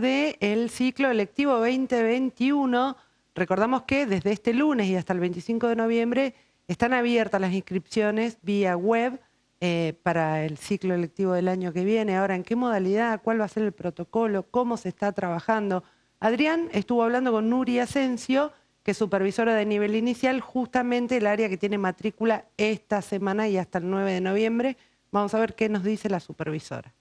...de el ciclo electivo 2021. Recordamos que desde este lunes y hasta el 25 de noviembre están abiertas las inscripciones vía web eh, para el ciclo electivo del año que viene. Ahora, ¿en qué modalidad? ¿Cuál va a ser el protocolo? ¿Cómo se está trabajando? Adrián estuvo hablando con Nuri Asencio, que es supervisora de nivel inicial, justamente el área que tiene matrícula esta semana y hasta el 9 de noviembre. Vamos a ver qué nos dice la supervisora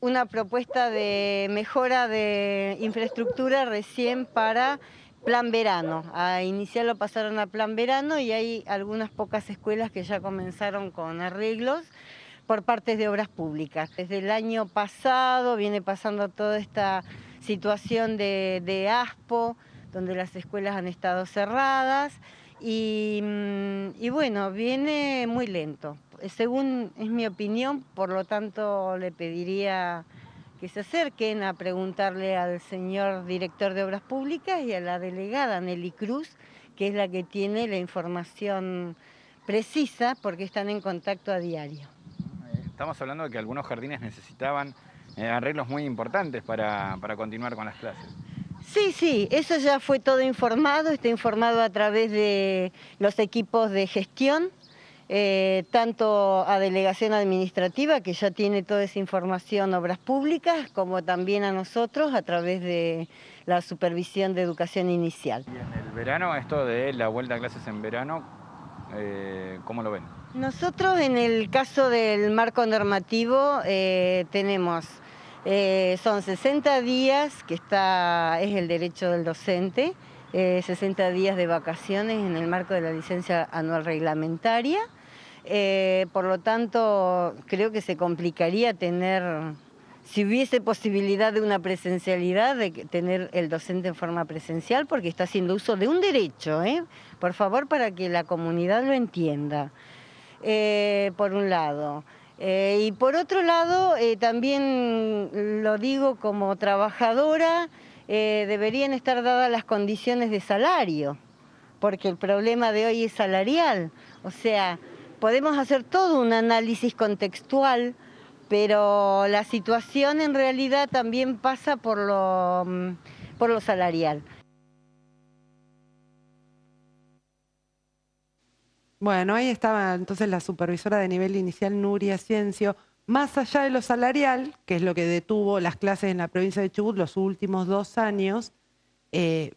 una propuesta de mejora de infraestructura recién para plan verano. A iniciar lo pasaron a plan verano y hay algunas pocas escuelas que ya comenzaron con arreglos por partes de obras públicas. Desde el año pasado viene pasando toda esta situación de, ASPO, donde las escuelas han estado cerradas y mm, bueno, viene muy lento. Eh, según es mi opinión, por lo tanto le pediría que se acerquen a preguntarle al señor director de Obras Públicas y a la delegada Nelly Cruz, que es la que tiene la información precisa porque están en contacto a diario. Eh, estamos hablando de que algunos jardines necesitaban eh, arreglos muy importantes para, para continuar con las clases. Sí, sí, eso ya fue todo informado, está informado a través de los equipos de gestión eh, tanto a Delegación Administrativa, que ya tiene toda esa información, Obras Públicas, como también a nosotros a través de la Supervisión de Educación Inicial. Y en el verano, esto de la vuelta a clases en verano, eh, ¿cómo lo ven? Nosotros en el caso del marco normativo eh, tenemos... son 60 días, que está, es el derecho del docente, 60 días de vacaciones en el marco de la licencia anual reglamentaria. Eh, por lo tanto, creo que se complicaría tener, si hubiese posibilidad de una presencialidad, de tener el docente en forma presencial, porque está haciendo uso de un derecho, ¿eh? por favor, para que la comunidad lo entienda, eh, por un lado. y por otro lado, también lo digo como trabajadora, deberían estar dadas las condiciones de salario, porque el problema de hoy es salarial. O sea, podemos hacer todo un análisis contextual, pero la situación en realidad también pasa por lo, mm, por lo salarial. Bueno, ahí estaba entonces la supervisora de nivel inicial, Nuria Ciencio. Más allá de lo salarial, que es lo que detuvo las clases en la provincia de Chubut los últimos dos años, eh,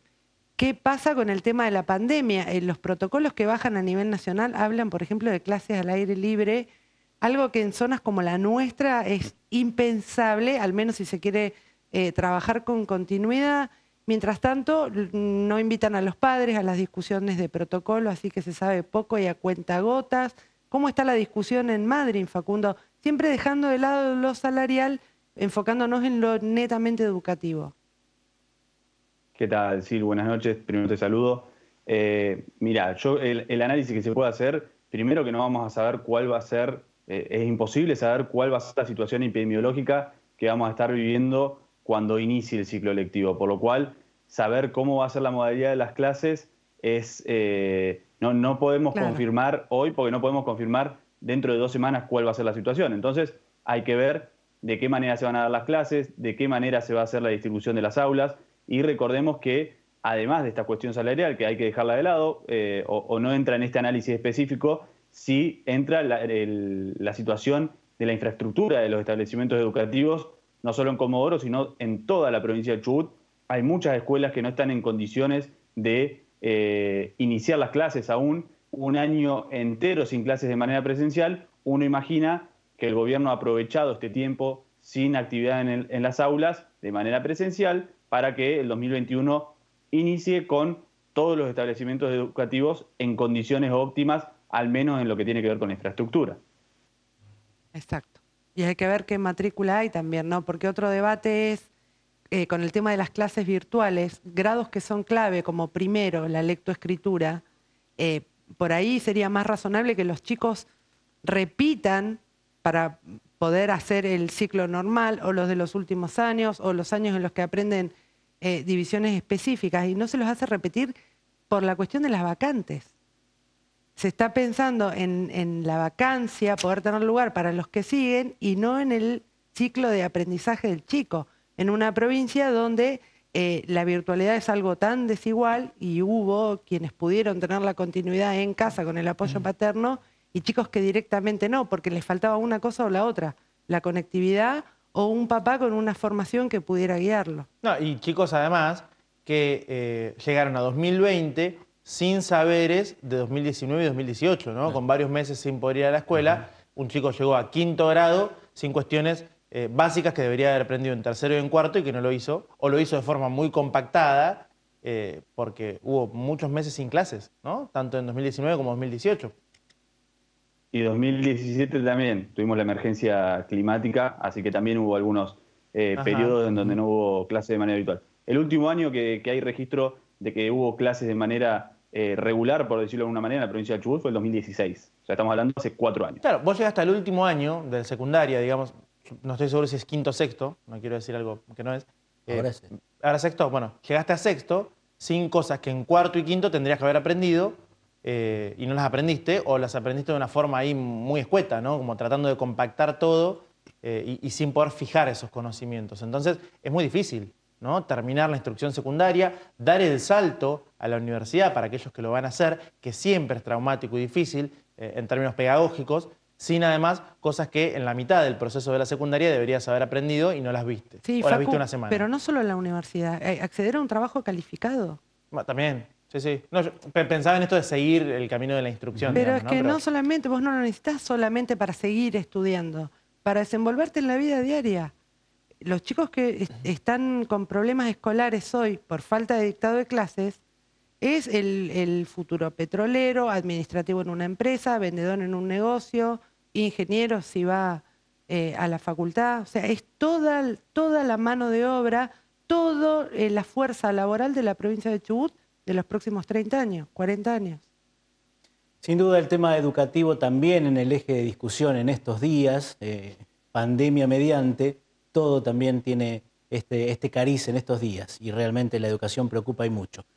¿Qué pasa con el tema de la pandemia? Eh, los protocolos que bajan a nivel nacional hablan, por ejemplo, de clases al aire libre, algo que en zonas como la nuestra es impensable, al menos si se quiere eh, trabajar con continuidad. Mientras tanto, mm, no invitan a los padres a las discusiones de protocolo, así que se sabe poco y a cuentagotas. ¿Cómo está la discusión en Madrid, Facundo? Siempre dejando de lado lo salarial, enfocándonos en lo netamente educativo. ¿Qué tal, Sil? Buenas noches. Primero te saludo. Eh, mira, yo el, análisis que se puede hacer, primero que no vamos a saber cuál va a ser, eh, es imposible saber cuál va a ser la situación epidemiológica que vamos a estar viviendo cuando inicie el ciclo lectivo, por lo cual saber cómo va a ser la modalidad de las clases es eh, no, podemos confirmar hoy porque no podemos confirmar dentro de dos semanas cuál va a ser la situación. Entonces hay que ver de qué manera se van a dar las clases, de qué manera se va a hacer la distribución de las aulas, y recordemos que, además de esta cuestión salarial, que hay que dejarla de lado, eh, o, no entra en este análisis específico, sí entra la, situación de la infraestructura de los establecimientos educativos, no solo en Comodoro, sino en toda la provincia de Chubut. Hay muchas escuelas que no están en condiciones de eh, iniciar las clases aún, un año entero sin clases de manera presencial. Uno imagina que el gobierno ha aprovechado este tiempo sin actividad en las aulas de manera presencial para que el 2021 inicie con todos los establecimientos educativos en condiciones óptimas, al menos en lo que tiene que ver con la infraestructura. Exacto. Y hay que ver qué matrícula hay también, ¿no? Porque otro debate es eh, con el tema de las clases virtuales, grados que son clave, como primero la lectoescritura, eh, por ahí sería más razonable que los chicos repitan para poder hacer el ciclo normal o los de los últimos años o los años en los que aprenden eh, divisiones específicas y no se los hace repetir por la cuestión de las vacantes. Se está pensando en, la vacancia, poder tener lugar para los que siguen y no en el ciclo de aprendizaje del chico, en una provincia donde eh, la virtualidad es algo tan desigual y hubo quienes pudieron tener la continuidad en casa con el apoyo mm. paterno y chicos que directamente no, porque les faltaba una cosa o la otra, la conectividad o un papá con una formación que pudiera guiarlo. No, y chicos además que eh, llegaron a 2020 sin saberes de 2019 y 2018, ¿no? Con varios meses sin poder ir a la escuela, un chico llegó a quinto grado sin cuestiones eh, básicas que debería haber aprendido en tercero y en cuarto y que no lo hizo, o lo hizo de forma muy compactada, eh, porque hubo muchos meses sin clases, ¿no? Tanto en 2019 como 2018. Y 2017 también tuvimos la emergencia climática, así que también hubo algunos eh, periodos en donde no hubo clases de manera habitual. El último año que, hay registro de que hubo clases de manera eh, regular, por decirlo de alguna manera, en la provincia de Chubut fue el 2016. O sea, estamos hablando hace cuatro años. Claro, vos llegaste al último año de secundaria, digamos, no estoy seguro si es quinto o sexto, no quiero decir algo que no es. Eh, ahora es. Ahora sexto, bueno, llegaste a sexto sin cosas que en cuarto y quinto tendrías que haber aprendido eh, y no las aprendiste, o las aprendiste de una forma ahí muy escueta, Como tratando de compactar todo eh, y, sin poder fijar esos conocimientos. Entonces, es muy difícil, ¿no? Terminar la instrucción secundaria, dar el salto a la universidad para aquellos que lo van a hacer, que siempre es traumático y difícil eh, en términos pedagógicos, sin además cosas que en la mitad del proceso de la secundaria deberías haber aprendido y no las viste. Sí, o las viste una semana. Pero no solo en la universidad, acceder a un trabajo calificado. También. Sí, sí. No, pensaba en esto de seguir el camino de la instrucción. Pero es que ¿no? solamente, vos no lo necesitas solamente para seguir estudiando, para desenvolverte en la vida diaria. Los chicos que están con problemas escolares hoy por falta de dictado de clases es el, futuro petrolero, administrativo en una empresa, vendedor en un negocio, ingeniero si va eh, a la facultad. O sea, es toda, toda la mano de obra, toda eh, la fuerza laboral de la provincia de Chubut de los próximos 30 años, 40 años. Sin duda el tema educativo también en el eje de discusión en estos días, eh, pandemia mediante, todo también tiene este, este cariz en estos días y realmente la educación preocupa y mucho.